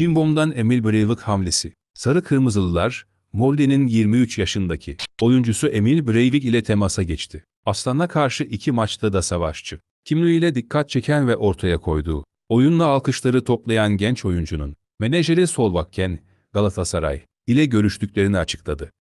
Cimbom'dan Emil Breivik hamlesi. Sarı Kırmızılılar, Molde'nin 23 yaşındaki oyuncusu Emil Breivik ile temasa geçti. Aslan'a karşı iki maçta da savaşçı. Kimliğiyle dikkat çeken ve ortaya koyduğu, oyunla alkışları toplayan genç oyuncunun, menajeri Solvakken, Galatasaray ile görüştüklerini açıkladı.